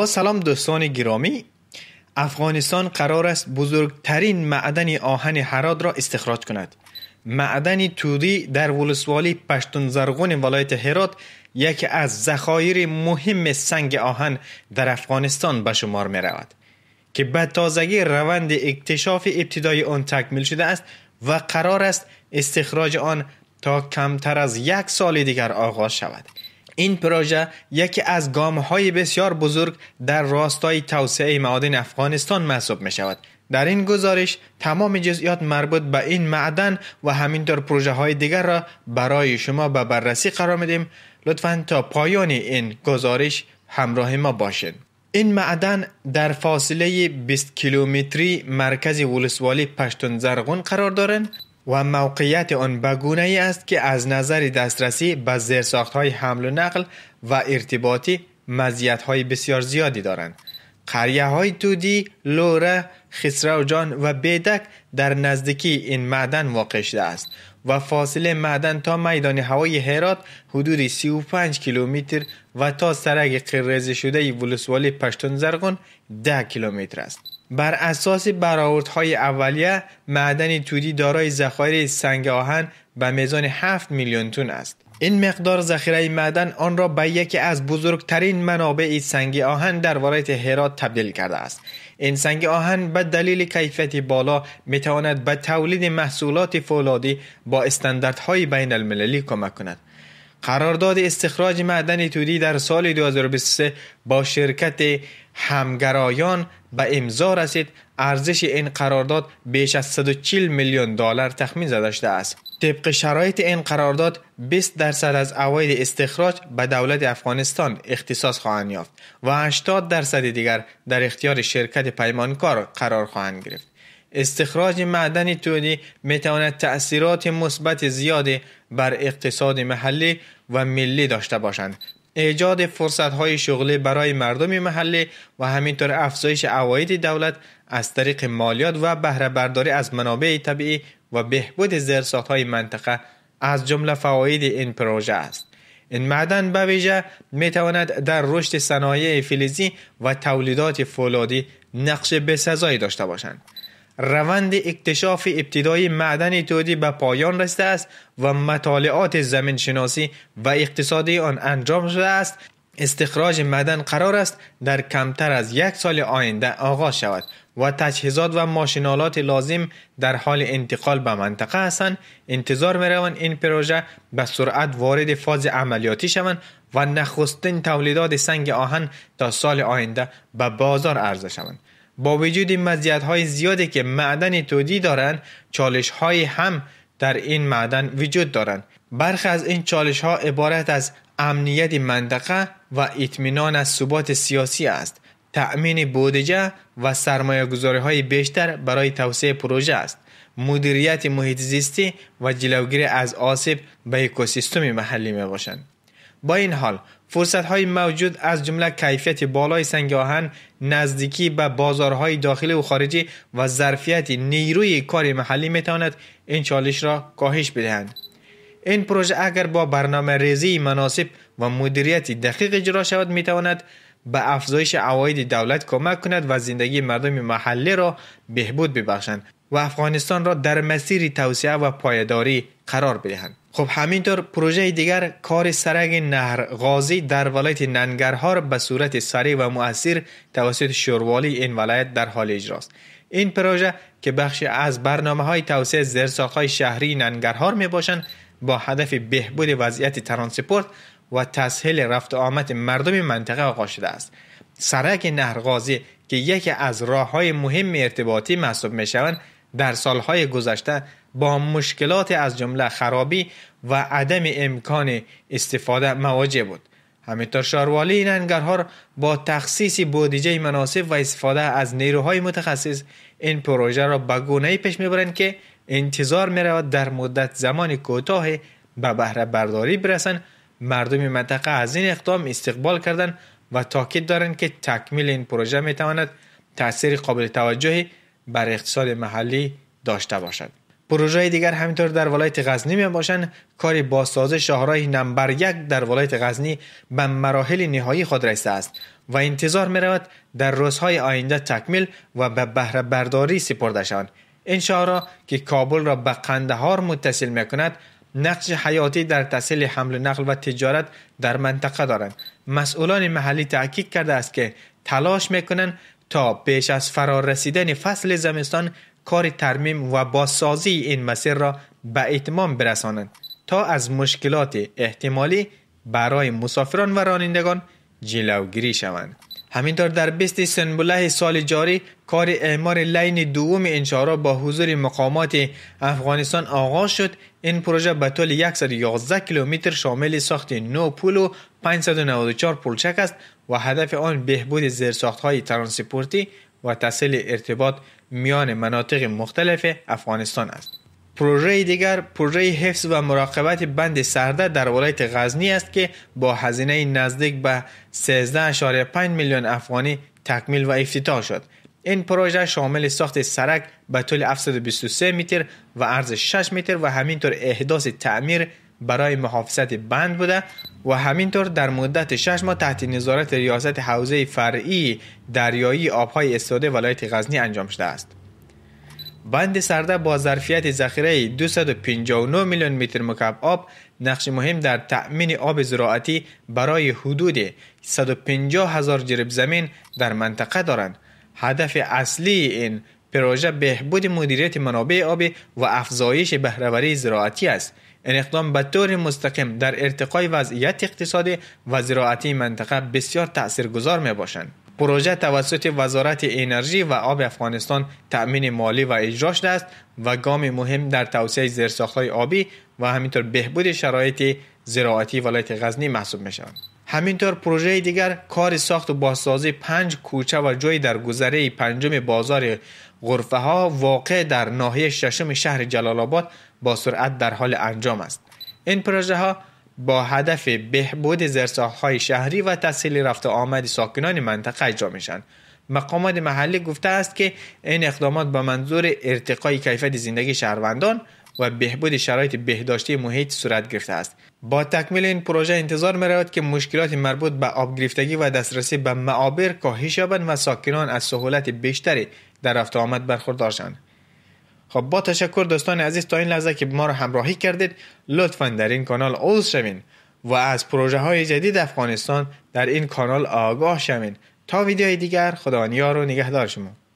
با سلام دوستان گرامی افغانستان قرار است بزرگترین معدن آهن حراد را استخراج کند معدن تودی در ولسوالی پشتون زرغون ولایت هرات یکی از ذخایر مهم سنگ آهن در افغانستان به شمار می رود که به تازگی روند اکتشاف ابتدای آن تکمیل شده است و قرار است استخراج آن تا کمتر از یک سال دیگر آغاز شود این پروژه یکی از گام های بسیار بزرگ در راستای توسعه معادن افغانستان محسوب می شود. در این گزارش تمام جزئیات مربوط به این معدن و همینطور پروژه های دیگر را برای شما به بررسی قرار دیم لطفا تا پایان این گزارش همراه ما باشید. این معدن در فاصله 20 کیلومتری مرکز ولسوالی پشتون زرغون قرار دارند و موقعیت آن بگونه ای است که از نظر دسترسی به زیرساخت های حمل و نقل و ارتباطی مزیت های بسیار زیادی دارند. قریه های تودی، لوره، خسرو و بیدک در نزدیکی این معدن واقع شده است و فاصله معدن تا میدان هوای هرات حدود 35 کیلومتر و تا سرگ قررز شده ولسوالی پشتون زرگون 10 کیلومتر است. بر اساس برآوردهای اولیه معدن تودی دارای ذخایر سنگ آهن به میزان 7 میلیون تون است این مقدار ذخیره معدن آن را به یکی از بزرگترین منابع سنگ آهن در ولایت هرات تبدیل کرده است این سنگ آهن به دلیل کیفیت بالا میتواند به تولید محصولات فولادی با استانداردهای بین المللی کمک کند قرارداد استخراج معدن توری در سال 2023 با شرکت همگرایان به امضا رسید ارزش این قرارداد بیش از 140 میلیون دلار تخمین زده شده است طبق شرایط این قرارداد 20 درصد از عواید استخراج به دولت افغانستان اختصاص خواهند یافت و 80 درصد دیگر در اختیار شرکت پیمانکار قرار خواهند گرفت استخراج معدن می تواند تأثیرات مثبت زیادی بر اقتصاد محلی و ملی داشته باشند ایجاد فرصت های شغلی برای مردم محلی و همینطور افزایش عواید دولت از طریق مالیات و بهره برداری از منابع طبیعی و بهبود زیرساخت های منطقه از جمله فواید این پروژه است این معدن به ویژه می تواند در رشد صنایع فلزی و تولیدات فولادی نقش بسزایی داشته باشند روند اکتشاف ابتدایی معدن تودی به پایان رسیده است و مطالعات زمین شناسی و اقتصادی آن انجام شده است استخراج معدن قرار است در کمتر از یک سال آینده آغاز شود و تجهیزات و ماشینالات لازم در حال انتقال به منطقه هستند انتظار میروند این پروژه به سرعت وارد فاز عملیاتی شوند و نخستین تولیدات سنگ آهن تا سال آینده به بازار عرضه شوند با وجود های زیادی که معدن تودی دارند چالش های هم در این معدن وجود دارند برخی از این چالش ها عبارت از امنیت منطقه و اطمینان از ثبات سیاسی است تأمین بودجه و سرمایه گذاری های بیشتر برای توسعه پروژه است مدیریت محیط زیستی و جلوگیری از آسیب به اکوسیستم محلی می باشند با این حال فرصت های موجود از جمله کیفیت بالای سنگ آهن نزدیکی به بازارهای داخلی و خارجی و ظرفیت نیروی کار محلی میتواند این چالش را کاهش بدهند این پروژه اگر با برنامه ریزی مناسب و مدیریت دقیق اجرا شود میتواند به افزایش عواید دولت کمک کند و زندگی مردم محلی را بهبود ببخشند و افغانستان را در مسیر توسعه و پایداری قرار بدهند خب همینطور پروژه دیگر کار سرگ نهر غازی در ولایت ننگرهار به صورت سریع و مؤثر توسط شوروالی این ولایت در حال اجراست این پروژه که بخشی از برنامه های توسعه زیرساخهای شهری ننگرهار می باشند با هدف بهبود وضعیت ترانسپورت و تسهیل رفت آمد مردم منطقه آغاز شده است سرک نهر غازی که یکی از راه های مهم ارتباطی محسوب می شوند در سالهای گذشته با مشکلات از جمله خرابی و عدم امکان استفاده مواجه بود همینطور شاروالی این انگرها با تخصیص بودجه مناسب و استفاده از نیروهای متخصص این پروژه را به گونه پیش میبرند که انتظار میرود در مدت زمان کوتاه به بهره برداری برسند مردم منطقه از این اقدام استقبال کردند و تاکید دارند که تکمیل این پروژه میتواند تاثیر قابل توجهی بر اقتصاد محلی داشته باشد پروژه دیگر همینطور در ولایت غزنی می باشند کار سازه شهرهای نمبر یک در ولایت غزنی به مراحل نهایی خود رسیده است و انتظار می رود در روزهای آینده تکمیل و به بهره برداری سپرده شوند این شهرها که کابل را به قندهار متصل می کند نقش حیاتی در تسهیل حمل و نقل و تجارت در منطقه دارند مسئولان محلی تاکید کرده است که تلاش کنند تا پیش از فرار رسیدن فصل زمستان کار ترمیم و بازسازی این مسیر را به اتمام برسانند تا از مشکلات احتمالی برای مسافران و رانندگان جلوگیری شوند همینطور در 20 سنبله سال جاری کار اعمار لین دوم انشارا با حضور مقامات افغانستان آغاز شد این پروژه به طول 111 کیلومتر شامل ساخت نو پول و 594 پلچک است و هدف آن بهبود های ترانسپورتی و تسهیل ارتباط میان مناطق مختلف افغانستان است. پروژه دیگر پروژه حفظ و مراقبت بند سرده در ولایت غزنی است که با هزینه نزدیک به 13.5 میلیون افغانی تکمیل و افتتاح شد. این پروژه شامل ساخت سرک به طول 723 متر و عرض 6 متر و همینطور احداث تعمیر برای محافظت بند بوده و همینطور در مدت 6 ماه تحت نظارت ریاست حوزه فرعی دریایی آبهای استاده ولایت غزنی انجام شده است. بند سرده با ظرفیت ذخیره 259 میلیون متر مکعب آب نقش مهم در تأمین آب زراعتی برای حدود 150 هزار جرب زمین در منطقه دارند. هدف اصلی این پروژه بهبود مدیریت منابع آب و افزایش بهرهوری زراعتی است. این اقدام به طور مستقیم در ارتقای وضعیت اقتصادی و زراعتی منطقه بسیار تاثیرگذار می باشند. پروژه توسط وزارت انرژی و آب افغانستان تأمین مالی و اجرا شده است و گام مهم در توسعه های آبی و همینطور بهبود شرایط زراعتی ولایت غزنی محسوب می شود. همینطور پروژه دیگر کار ساخت و بازسازی پنج کوچه و جای در گذره پنجم بازار غرفه ها واقع در ناحیه ششم شهر جلال آباد با سرعت در حال انجام است این پروژه ها با هدف بهبود های شهری و تسهیل رفت آمد ساکنان منطقه اجرا میشن مقامات محلی گفته است که این اقدامات با منظور ارتقای کیفیت زندگی شهروندان و بهبود شرایط بهداشتی محیط صورت گرفته است با تکمیل این پروژه انتظار می رود که مشکلات مربوط به گرفتگی و دسترسی به معابر کاهش یابند و ساکنان از سهولت بیشتری در رفت آمد برخوردارشند خب با تشکر دوستان عزیز تا این لحظه که ما رو همراهی کردید لطفا در این کانال عضو شوین و از پروژه های جدید افغانستان در این کانال آگاه شوین تا ویدیوی دیگر خدا رو نگهدار شما